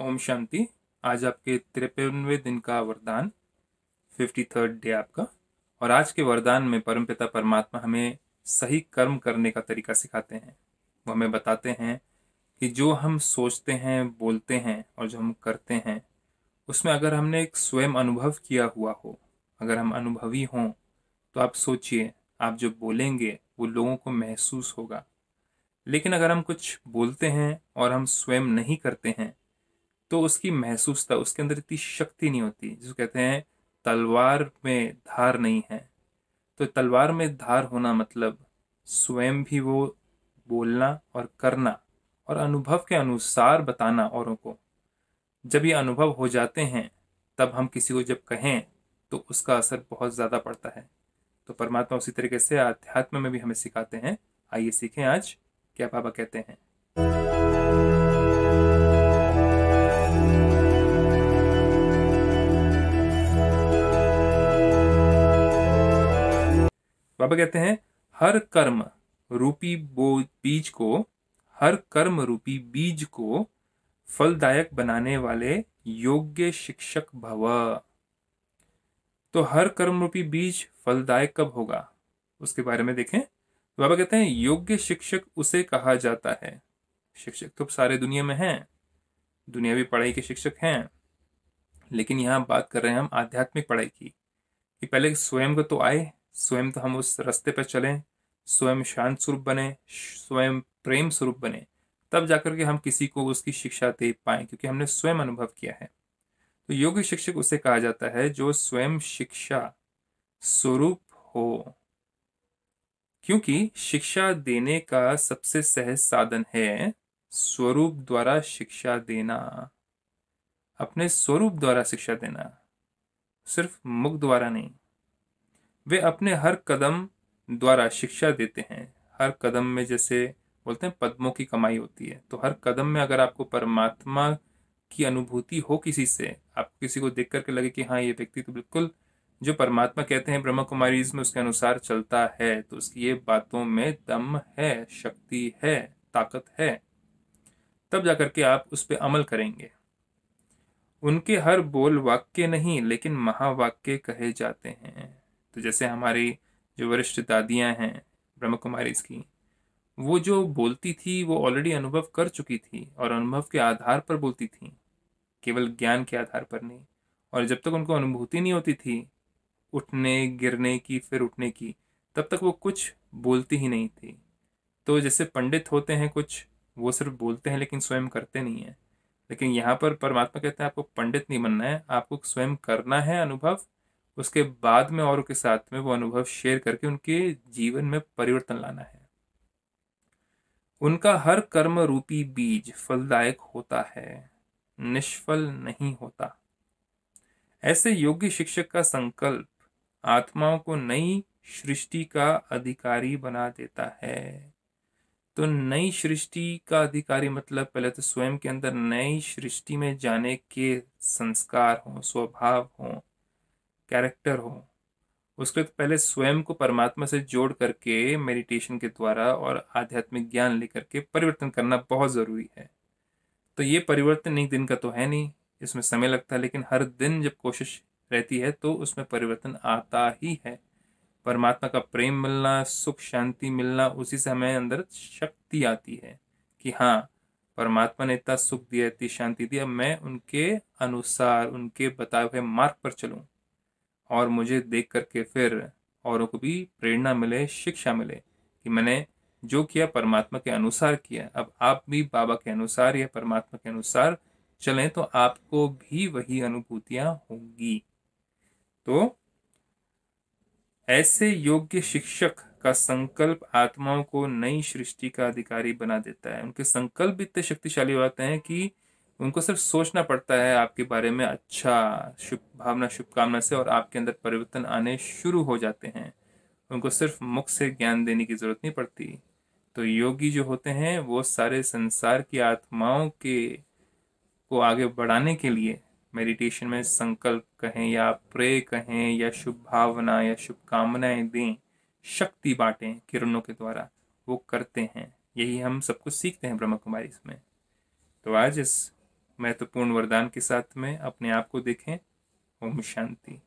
ओम शांति आज आपके तिरपनवे दिन का वरदान फिफ्टी थर्ड डे आपका और आज के वरदान में परमपिता परमात्मा हमें सही कर्म करने का तरीका सिखाते हैं वो हमें बताते हैं कि जो हम सोचते हैं बोलते हैं और जो हम करते हैं उसमें अगर हमने एक स्वयं अनुभव किया हुआ हो अगर हम अनुभवी हों तो आप सोचिए आप जो बोलेंगे वो लोगों को महसूस होगा लेकिन अगर हम कुछ बोलते हैं और हम स्वयं नहीं करते हैं तो उसकी महसूसता उसके अंदर इतनी शक्ति नहीं होती जिसको कहते हैं तलवार में धार नहीं है तो तलवार में धार होना मतलब स्वयं भी वो बोलना और करना और अनुभव के अनुसार बताना औरों को जब ये अनुभव हो जाते हैं तब हम किसी को जब कहें तो उसका असर बहुत ज़्यादा पड़ता है तो परमात्मा उसी तरीके से अध्यात्म में भी हमें सिखाते हैं आइए सीखें आज क्या बाबा कहते हैं बाबा कहते हैं हर कर्म रूपी बीज को हर कर्म रूपी बीज को फलदायक बनाने वाले योग्य शिक्षक भव तो हर कर्म रूपी बीज फलदायक कब होगा उसके बारे में देखें तो बाबा कहते हैं योग्य शिक्षक उसे कहा जाता है शिक्षक तो सारे दुनिया में हैं दुनियावी पढ़ाई के शिक्षक हैं लेकिन यहाँ बात कर रहे हैं हम आध्यात्मिक पढ़ाई की कि पहले स्वयं को तो आए स्वयं तो हम उस रास्ते पर चलें स्वयं शांत स्वरूप बने स्वयं प्रेम स्वरूप बने तब जाकर के हम किसी को उसकी शिक्षा दे पाए क्योंकि हमने स्वयं अनुभव किया है तो योग्य शिक्षक उसे कहा जाता है जो स्वयं शिक्षा स्वरूप हो क्योंकि शिक्षा देने का सबसे सहज साधन है स्वरूप द्वारा शिक्षा देना अपने स्वरूप द्वारा शिक्षा देना सिर्फ मुख द्वारा नहीं वे अपने हर कदम द्वारा शिक्षा देते हैं हर कदम में जैसे बोलते हैं पद्मों की कमाई होती है तो हर कदम में अगर आपको परमात्मा की अनुभूति हो किसी से आप किसी को देख करके लगे कि हाँ ये व्यक्ति तो बिल्कुल जो परमात्मा कहते हैं ब्रह्म कुमारी में उसके अनुसार चलता है तो उसकी ये बातों में दम है शक्ति है ताकत है तब जाकर के आप उस पर अमल करेंगे उनके हर बोल वाक्य नहीं लेकिन महावाक्य कहे जाते हैं तो जैसे हमारी जो वरिष्ठ दादियाँ हैं ब्रह्म कुमारीज की वो जो बोलती थी वो ऑलरेडी अनुभव कर चुकी थी और अनुभव के आधार पर बोलती थी केवल ज्ञान के आधार पर नहीं और जब तक उनको अनुभूति नहीं होती थी उठने गिरने की फिर उठने की तब तक वो कुछ बोलती ही नहीं थी तो जैसे पंडित होते हैं कुछ वो सिर्फ बोलते हैं लेकिन स्वयं करते नहीं हैं लेकिन यहाँ पर परमात्मा कहते हैं आपको पंडित नहीं बनना है आपको स्वयं करना है अनुभव उसके बाद में औरों के साथ में वो अनुभव शेयर करके उनके जीवन में परिवर्तन लाना है उनका हर कर्म रूपी बीज फलदायक होता है निष्फल नहीं होता ऐसे योग्य शिक्षक का संकल्प आत्माओं को नई सृष्टि का अधिकारी बना देता है तो नई सृष्टि का अधिकारी मतलब पहले तो स्वयं के अंदर नई सृष्टि में जाने के संस्कार हों स्वभाव हों कैरेक्टर हो उसके तो पहले स्वयं को परमात्मा से जोड़ करके मेडिटेशन के द्वारा और आध्यात्मिक ज्ञान लेकर के परिवर्तन करना बहुत ज़रूरी है तो ये परिवर्तन एक दिन का तो है नहीं इसमें समय लगता है लेकिन हर दिन जब कोशिश रहती है तो उसमें परिवर्तन आता ही है परमात्मा का प्रेम मिलना सुख शांति मिलना उसी से हमें अंदर शक्ति आती है कि हाँ परमात्मा ने इतना सुख दिया इतनी शांति दी अब मैं उनके अनुसार उनके बताए हुए मार्ग पर चलूँ और मुझे देख करके फिर औरों को भी प्रेरणा मिले शिक्षा मिले कि मैंने जो किया परमात्मा के अनुसार किया अब आप भी बाबा के अनुसार या परमात्मा के अनुसार चलें तो आपको भी वही अनुभूतियां होंगी तो ऐसे योग्य शिक्षक का संकल्प आत्माओं को नई सृष्टि का अधिकारी बना देता है उनके संकल्प इतने शक्तिशाली होते हैं कि उनको सिर्फ सोचना पड़ता है आपके बारे में अच्छा शुभ भावना शुभकामना से और आपके अंदर परिवर्तन आने शुरू हो जाते हैं उनको सिर्फ मुख से ज्ञान देने की जरूरत नहीं पड़ती तो योगी जो होते हैं वो सारे संसार की आत्माओं के को आगे बढ़ाने के लिए मेडिटेशन में संकल्प कहें या प्रे कहें या शुभ भावना या शुभकामनाएं दें शक्ति बांटें किरणों के द्वारा वो करते हैं यही हम सब कुछ सीखते हैं ब्रह्म कुमारी इसमें तो आज इस महत्वपूर्ण वरदान के साथ में अपने आप को देखें ओम शांति